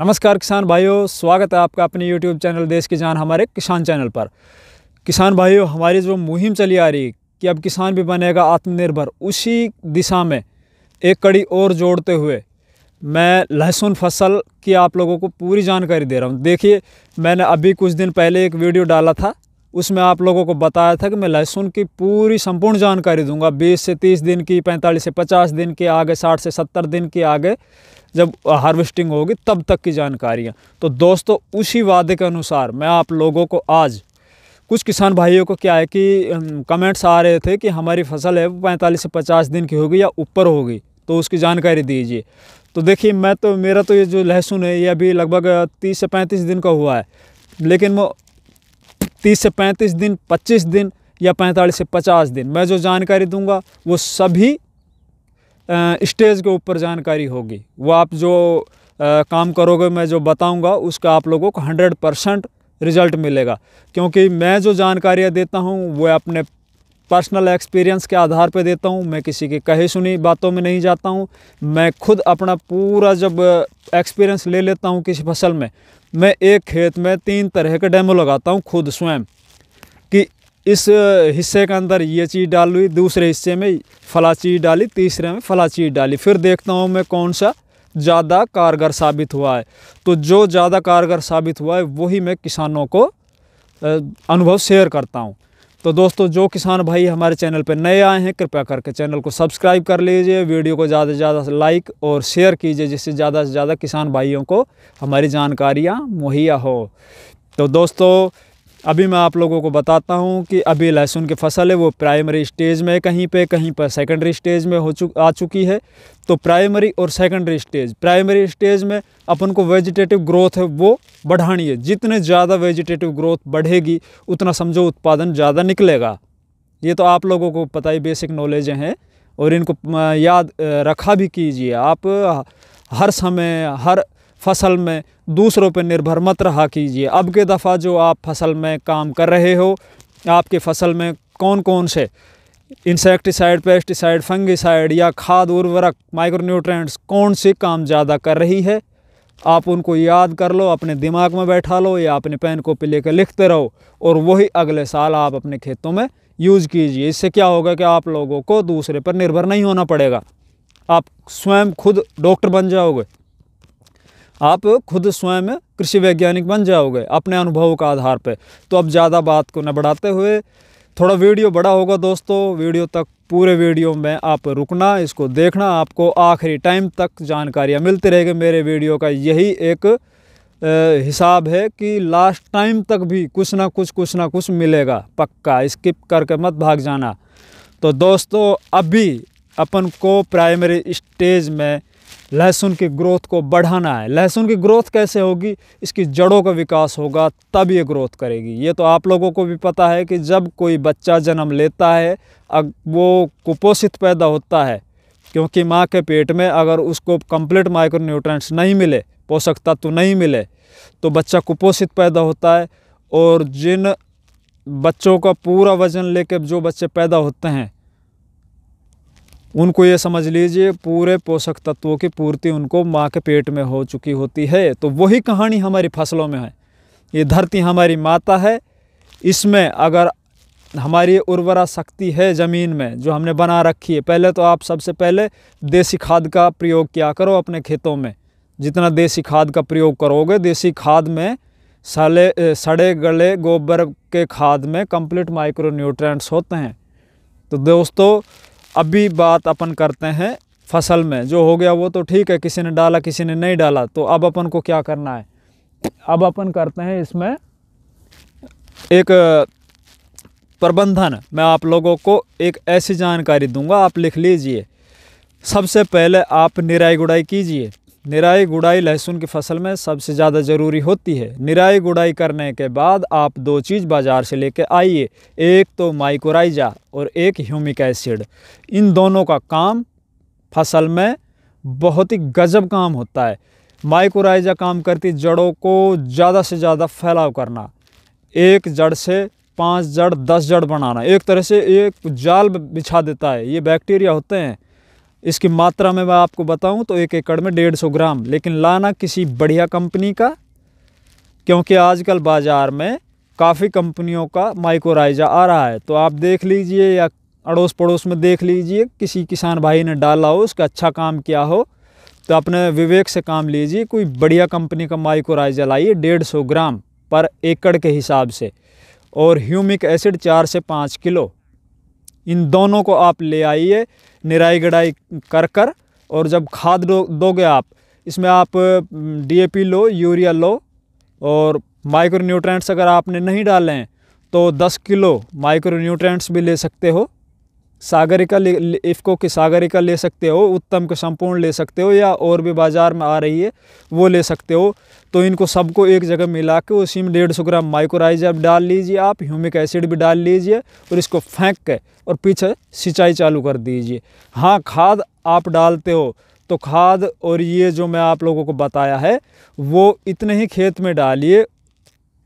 नमस्कार किसान भाइयों स्वागत है आपका अपने यूट्यूब चैनल देश की जान हमारे किसान चैनल पर किसान भाइयों हमारी जो मुहिम चली आ रही कि अब किसान भी बनेगा आत्मनिर्भर उसी दिशा में एक कड़ी और जोड़ते हुए मैं लहसुन फसल की आप लोगों को पूरी जानकारी दे रहा हूँ देखिए मैंने अभी कुछ दिन पहले एक वीडियो डाला था उसमें आप लोगों को बताया था कि मैं लहसुन की पूरी संपूर्ण जानकारी दूंगा 20 से 30 दिन की 45 से 50 दिन की आगे 60 से 70 दिन की आगे जब हार्वेस्टिंग होगी तब तक की जानकारियाँ तो दोस्तों उसी वादे के अनुसार मैं आप लोगों को आज कुछ किसान भाइयों को क्या है कि कमेंट्स आ रहे थे कि हमारी फसल है वो पैंतालीस से पचास दिन की होगी या ऊपर होगी तो उसकी जानकारी दीजिए तो देखिए मैं तो मेरा तो ये जो लहसुन है ये अभी लगभग तीस से पैंतीस दिन का हुआ है लेकिन वो तीस से पैंतीस दिन पच्चीस दिन या पैंतालीस से पचास दिन मैं जो जानकारी दूंगा वो सभी स्टेज के ऊपर जानकारी होगी वो आप जो आ, काम करोगे मैं जो बताऊंगा उसका आप लोगों को हंड्रेड परसेंट रिज़ल्ट मिलेगा क्योंकि मैं जो जानकारियाँ देता हूँ वह अपने पर्सनल एक्सपीरियंस के आधार पर देता हूँ मैं किसी की कही सुनी बातों में नहीं जाता हूँ मैं खुद अपना पूरा जब एक्सपीरियंस ले लेता हूँ किसी फसल में मैं एक खेत में तीन तरह के डेमो लगाता हूँ खुद स्वयं कि इस हिस्से के अंदर ये चीज़ डाल हुई दूसरे हिस्से में फला चीज़ डाली तीसरे में फला चीज़ डाली फिर देखता हूँ मैं कौन सा ज़्यादा कारगर साबित हुआ है तो जो ज़्यादा कारगर साबित हुआ है वही मैं किसानों को अनुभव शेयर करता हूँ तो दोस्तों जो किसान भाई हमारे चैनल पर नए आए हैं कृपया करके चैनल को सब्सक्राइब कर लीजिए वीडियो को ज़्यादा से ज़्यादा लाइक और शेयर कीजिए जिससे ज़्यादा से ज़्यादा किसान भाइयों को हमारी जानकारियाँ मुहैया हो तो दोस्तों अभी मैं आप लोगों को बताता हूँ कि अभी लहसुन की फसल है वो प्राइमरी स्टेज में कहीं पे कहीं पर सेकेंडरी स्टेज में हो चुक आ चुकी है तो प्राइमरी और सेकेंडरी स्टेज प्राइमरी स्टेज में अपन को वेजिटेटिव ग्रोथ है वो बढ़ानी है जितने ज़्यादा वेजिटेटिव ग्रोथ बढ़ेगी उतना समझो उत्पादन ज़्यादा निकलेगा ये तो आप लोगों को पता ही बेसिक नॉलेज हैं और इनको याद रखा भी कीजिए आप हर समय हर फसल में दूसरों पर निर्भर मत रहा कीजिए अब के दफ़ा जो आप फसल में काम कर रहे हो आपके फसल में कौन कौन से इंसेक्टिसाइड पेस्टिसाइड फंगिसाइड या खाद उर्वरक माइक्रोन्यूट्रेंट्स कौन से काम ज़्यादा कर रही है आप उनको याद कर लो अपने दिमाग में बैठा लो या अपने पेन कॉपी लेकर लिखते रहो और वही अगले साल आप अपने खेतों में यूज़ कीजिए इससे क्या होगा कि आप लोगों को दूसरे पर निर्भर नहीं होना पड़ेगा आप स्वयं खुद डॉक्टर बन जाओगे आप खुद स्वयं कृषि वैज्ञानिक बन जाओगे अपने अनुभव का आधार पर तो अब ज़्यादा बात को न बढ़ाते हुए थोड़ा वीडियो बड़ा होगा दोस्तों वीडियो तक पूरे वीडियो में आप रुकना इसको देखना आपको आखिरी टाइम तक जानकारियाँ मिलती रहेगी मेरे वीडियो का यही एक हिसाब है कि लास्ट टाइम तक भी कुछ ना कुछ कुछ ना कुछ मिलेगा पक्का स्किप करके मत भाग जाना तो दोस्तों अभी अपन को प्राइमरी स्टेज में लहसुन की ग्रोथ को बढ़ाना है लहसुन की ग्रोथ कैसे होगी इसकी जड़ों का विकास होगा तब ये ग्रोथ करेगी ये तो आप लोगों को भी पता है कि जब कोई बच्चा जन्म लेता है अब वो कुपोषित पैदा होता है क्योंकि माँ के पेट में अगर उसको कंप्लीट माइक्रोन्यूट्रेंट्स नहीं मिले पोषक तत्व नहीं मिले तो बच्चा कुपोषित पैदा होता है और जिन बच्चों का पूरा वजन लेके जो बच्चे पैदा होते हैं उनको ये समझ लीजिए पूरे पोषक तत्वों की पूर्ति उनको माँ के पेट में हो चुकी होती है तो वही कहानी हमारी फसलों में है ये धरती हमारी माता है इसमें अगर हमारी उर्वरा शक्ति है ज़मीन में जो हमने बना रखी है पहले तो आप सबसे पहले देसी खाद का प्रयोग किया करो अपने खेतों में जितना देसी खाद का प्रयोग करोगे देसी खाद में सले सड़े गले गोबर के खाद में कंप्लीट माइक्रो न्यूट्रेंट्स होते हैं तो दोस्तों अभी बात अपन करते हैं फसल में जो हो गया वो तो ठीक है किसी ने डाला किसी ने नहीं डाला तो अब अपन को क्या करना है अब अपन करते हैं इसमें एक प्रबंधन मैं आप लोगों को एक ऐसी जानकारी दूंगा आप लिख लीजिए सबसे पहले आप निराई गुड़ाई कीजिए निराई गुड़ाई लहसुन की फसल में सबसे ज़्यादा ज़रूरी होती है निराई गुड़ाई करने के बाद आप दो चीज़ बाज़ार से लेकर आइए एक तो माइकोराइजा और एक ह्यूमिक एसिड इन दोनों का काम फसल में बहुत ही गजब काम होता है माइकोराइजा काम करती जड़ों को ज़्यादा से ज़्यादा फैलाव करना एक जड़ से पाँच जड़ दस जड़ बनाना एक तरह से एक जाल बिछा देता है ये बैक्टीरिया होते हैं इसकी मात्रा में मैं आपको बताऊं तो एक एकड़ में डेढ़ सौ ग्राम लेकिन लाना किसी बढ़िया कंपनी का क्योंकि आजकल बाज़ार में काफ़ी कंपनियों का माइक्रोराइजा आ रहा है तो आप देख लीजिए या अड़ोस पड़ोस में देख लीजिए किसी किसान भाई ने डाला हो उसका अच्छा काम किया हो तो अपने विवेक से काम लीजिए कोई बढ़िया कंपनी का माइक्रोराइजा लाइए डेढ़ सौ ग्राम पर एकड़ के हिसाब से और ह्यूमिक एसिड चार से पाँच किलो इन दोनों को आप ले आइए निराई गड़ाई कर कर और जब खाद दो, दोगे आप इसमें आप डीएपी लो यूरिया लो और माइक्रो न्यूट्रेंट्स अगर आपने नहीं डाले हैं तो 10 किलो माइक्रो न्यूट्रेंट्स भी ले सकते हो सागरिका ले इफ़को की सागरिका ले सकते हो उत्तम के संपूर्ण ले सकते हो या और भी बाज़ार में आ रही है वो ले सकते हो तो इनको सबको एक जगह मिला के उसी में डेढ़ सौ ग्राम माइक्रोराइजर डाल लीजिए आप ह्यूमिक एसिड भी डाल लीजिए और इसको फेंक के और पीछे सिंचाई चालू कर दीजिए हाँ खाद आप डालते हो तो खाद और ये जो मैं आप लोगों को बताया है वो इतने ही खेत में डालिए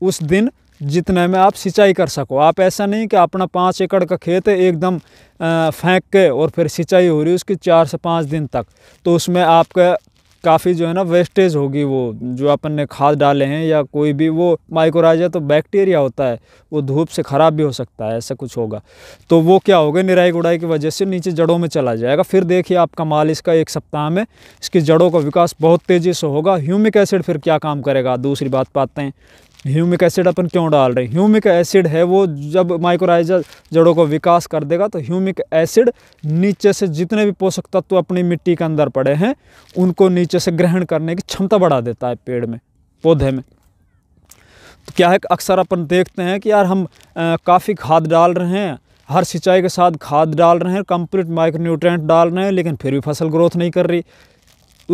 उस दिन जितने में आप सिंचाई कर सको आप ऐसा नहीं कि अपना पाँच एकड़ का खेत है एकदम फेंक के और फिर सिंचाई हो रही है उसकी चार से पाँच दिन तक तो उसमें आपका काफ़ी जो है ना वेस्टेज होगी वो जो अपन ने खाद डाले हैं या कोई भी वो माइक्रोराइजा तो बैक्टीरिया होता है वो धूप से ख़राब भी हो सकता है ऐसा कुछ होगा तो वो क्या होगा निराई गुड़ाई की वजह से नीचे जड़ों में चला जाएगा फिर देखिए आपका माल इसका एक सप्ताह में इसकी जड़ों का विकास बहुत तेज़ी से होगा ह्यूमिक एसिड फिर क्या काम करेगा दूसरी बात पाते हैं ह्यूमिक एसिड अपन क्यों डाल रहे हैं ह्यूमिक एसिड है वो जब माइक्रोराइजा जड़ों को विकास कर देगा तो ह्यूमिक एसिड नीचे से जितने भी पोषक तत्व तो अपनी मिट्टी के अंदर पड़े हैं उनको नीचे से ग्रहण करने की क्षमता बढ़ा देता है पेड़ में पौधे में तो क्या है अक्सर अपन देखते हैं कि यार हम काफ़ी खाद डाल रहे हैं हर सिंचाई के साथ खाद डाल रहे हैं कंप्लीट माइक्रोन्यूट्रेंट डाल रहे हैं लेकिन फिर भी फसल ग्रोथ नहीं कर रही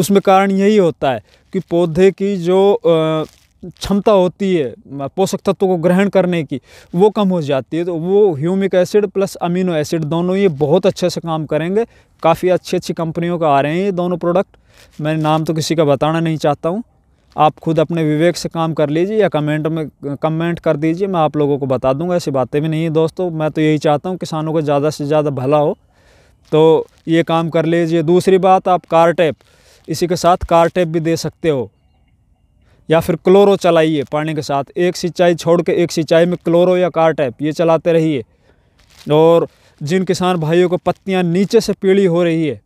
उसमें कारण यही होता है कि पौधे की जो आ, क्षमता होती है पोषक तत्वों को ग्रहण करने की वो कम हो जाती है तो वो humic acid plus amino acid दोनों ये बहुत अच्छे से काम करेंगे काफ़ी अच्छी अच्छी कंपनियों का आ रहे हैं ये दोनों प्रोडक्ट मैं नाम तो किसी का बताना नहीं चाहता हूँ आप खुद अपने विवेक से काम कर लीजिए या कमेंट में कमेंट कर दीजिए मैं आप लोगों को बता दूंगा ऐसी बातें भी नहीं है दोस्तों मैं तो यही चाहता हूँ किसानों का ज़्यादा से ज़्यादा भला हो तो ये काम कर लीजिए दूसरी बात आप कार टैप इसी के साथ कार टैप भी दे सकते हो या फिर क्लोरो चलाइए पानी के साथ एक सिंचाई छोड़ के एक सिंचाई में क्लोरो या कार टाइप ये चलाते रहिए और जिन किसान भाइयों को पत्तियाँ नीचे से पीली हो रही है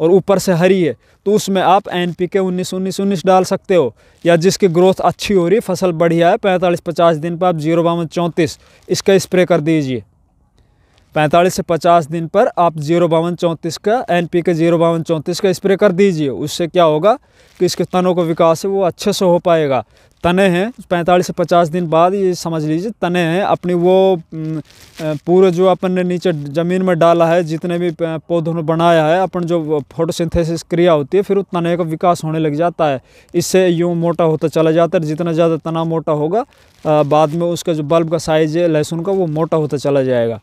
और ऊपर से हरी है तो उसमें आप एन पी के उन्नीस उन्नीस उन्नीस डाल सकते हो या जिसकी ग्रोथ अच्छी हो रही फसल बढ़िया है पैंतालीस पचास दिन पर आप जीरो बावन चौंतीस इसका स्प्रे कर दीजिए पैंतालीस से पचास दिन पर आप जीरो बावन चौंतीस का एन पी के जीरो बावन चौंतीस का स्प्रे कर दीजिए उससे क्या होगा कि इसके तनों का विकास है वो अच्छे से हो पाएगा तने हैं पैंतालीस से पचास दिन बाद ये समझ लीजिए तने हैं अपनी वो पूरे जो अपन ने नीचे ज़मीन में डाला है जितने भी पौधों ने बनाया है अपन जो फोटोसिंथेसिस क्रिया होती है फिर उस तने का विकास होने लग जाता है इससे यूँ मोटा होता चला जाता है जितना ज़्यादा तना मोटा होगा बाद में उसका जो बल्ब का साइज़ है लहसुन का वो मोटा होता चला जाएगा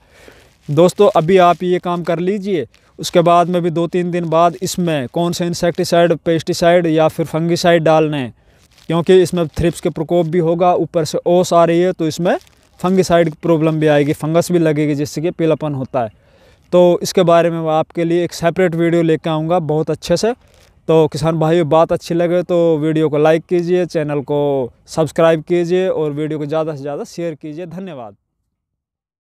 दोस्तों अभी आप ये काम कर लीजिए उसके बाद में भी दो तीन दिन बाद इसमें कौन से इंसेक्टिसाइड पेस्टिसाइड या फिर फंगिसाइड डालने हैं क्योंकि इसमें थ्रिप्स के प्रकोप भी होगा ऊपर से ओस आ रही है तो इसमें फंगिसाइड की प्रॉब्लम भी आएगी फंगस भी लगेगी जिससे कि पीलापन होता है तो इसके बारे में मैं आपके लिए एक सेपरेट वीडियो लेकर आऊँगा बहुत अच्छे से तो किसान भाइयों बात अच्छी लगे तो वीडियो को लाइक कीजिए चैनल को सब्सक्राइब कीजिए और वीडियो को ज़्यादा से ज़्यादा शेयर कीजिए धन्यवाद